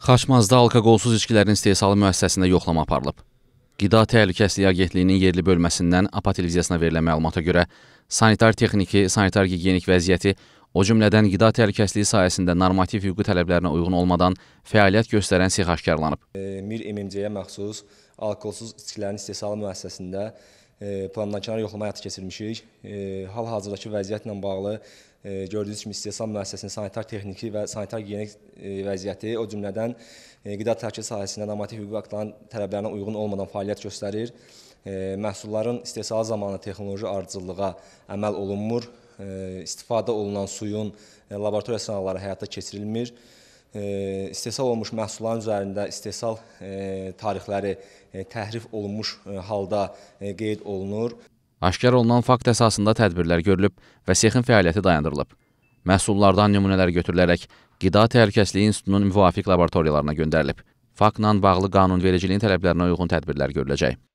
Xaçmazda alkoqolsuz içkilərin istehsalı müəssisəsində yoxlama aparılıb. Qida Təhlükəsizliyi Agentliyinin yerli bölməsindən APA televiziyasına verilən məlumata görə sanitar texniki, sanitar gigiyenik vəziyyəti, o cümlədən qida təhlükəsizliyi sayəsində normativ hüquqi tələblərinə uyğun olmadan fəaliyyət göstərən sixaşkarlanıb. Mir MMC-yə məxsus alkoqolsuz içkilərin istehsalı müəssisəsində E, plandankənar yoxlama həyata keçirmişik. E, hal-hazırdakı vəziyyətlə bağlı e, gördüyünüz kimi istehsal müəssisəsinin sanitar texniki və sanitar gigiyenik vəziyyəti, o cümlədən qida tərkib sahəsində normativ hüquqi aktların tələblərinə uyğun olmadan fəaliyyət göstərir. Məhsulların istehsalı zamanı texnoloji ardıcıllığa əməl olunmur. İstifadə olunan suyun laboratoriya sınaqları həyata keçirilmir istehsal olunmuş məhsulların üzərində istehsal tarixləri təhrif olunmuş halda qeyd olunur. Aşkar olunan fakt əsasında tədbirlər görülüb və sexin fəaliyyəti dayandırılıb. Məhsullardan nümunələr götürülərək Qida Təhlükəsliyi İnstitutunun müvafiq laboratoriyalarına göndərilib. Faktla bağlı qanunvericiliyin tələblərinə uyğun tədbirlər görüləcək.